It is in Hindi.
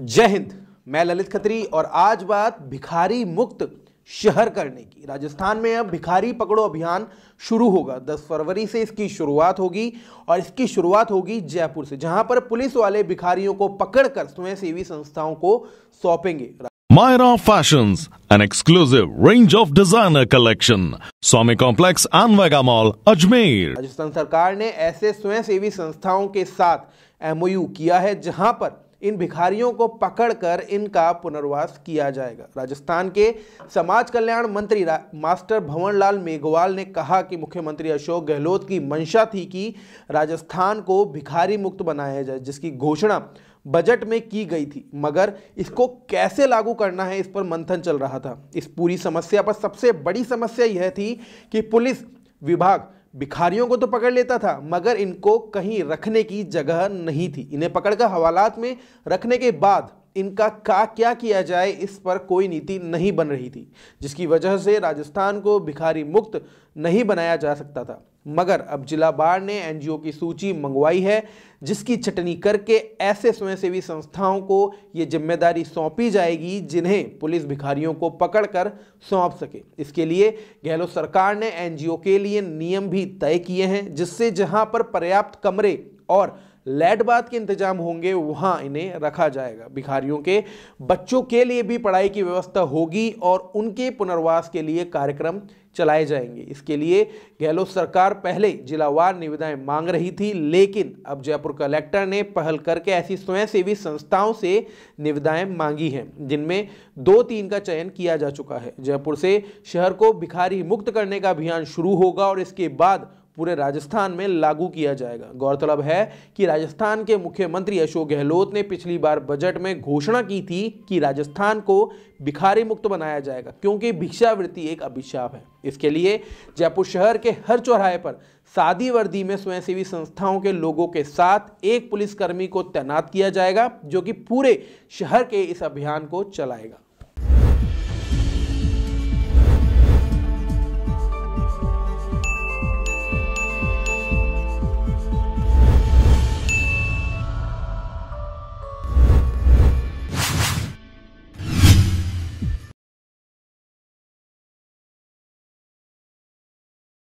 जय हिंद मैं ललित खत्री और आज बात भिखारी मुक्त शहर करने की राजस्थान में अब भिखारी पकड़ो अभियान शुरू होगा 10 फरवरी से इसकी शुरुआत होगी और इसकी शुरुआत होगी जयपुर से जहां पर पुलिस वाले भिखारियों को पकड़कर स्वयंसेवी संस्थाओं को सौंपेंगे Myra Fashions, an exclusive range of designer collection. Swami complex and Vega Mall, Ajmer Rajasthan सरकार ने ऐसे स्वयंसेवी संस्थाओं के साथ एमओयू किया है जहां पर इन भिखारियों को पकड़कर इनका पुनर्वास किया जाएगा राजस्थान के समाज कल्याण मंत्री मास्टर भवनलाल मेघवाल ने कहा कि मुख्यमंत्री अशोक गहलोत की मंशा थी कि राजस्थान को भिखारी मुक्त बनाया जाए जिसकी घोषणा बजट में की गई थी मगर इसको कैसे लागू करना है इस पर मंथन चल रहा था इस पूरी समस्या पर सबसे बड़ी समस्या यह थी कि पुलिस विभाग भिखारियों को तो पकड़ लेता था मगर इनको कहीं रखने की जगह नहीं थी इन्हें पकड़कर हवालात में रखने के बाद इनका का क्या किया जाए इस पर कोई नीति नहीं बन रही थी जिसकी वजह से राजस्थान को भिखारी मुक्त नहीं बनाया जा सकता था मगर अब जिला बार ने एनजीओ की सूची मंगवाई है जिसकी चटनी करके ऐसे स्वयंसेवी संस्थाओं को ये जिम्मेदारी सौंपी जाएगी जिन्हें पुलिस भिखारियों को पकड़कर सौंप सके इसके लिए गहलोत सरकार ने एनजीओ के लिए नियम भी तय किए हैं जिससे जहां पर पर्याप्त कमरे और लैटबात के इंतजाम होंगे वहाँ इन्हें रखा जाएगा भिखारियों के बच्चों के लिए भी पढ़ाई की व्यवस्था होगी और उनके पुनर्वास के लिए कार्यक्रम चलाए जाएंगे इसके लिए गहलोत सरकार पहले जिलावार निविदाएं मांग रही थी लेकिन अब जयपुर कलेक्टर ने पहल करके ऐसी स्वयंसेवी संस्थाओं से निविदाएं मांगी हैं जिनमें दो तीन का चयन किया जा चुका है जयपुर से शहर को भिखारी मुक्त करने का अभियान शुरू होगा और इसके बाद पूरे राजस्थान में लागू किया जाएगा गौरतलब है कि राजस्थान के मुख्यमंत्री अशोक गहलोत ने पिछली बार बजट में घोषणा की थी कि राजस्थान को भिखारी मुक्त बनाया जाएगा क्योंकि भिक्षावृत्ति एक अभिशाप है इसके लिए जयपुर शहर के हर चौराहे पर सादी वर्दी में स्वयंसेवी संस्थाओं के लोगों के साथ एक पुलिसकर्मी को तैनात किया जाएगा जो कि पूरे शहर के इस अभियान को चलाएगा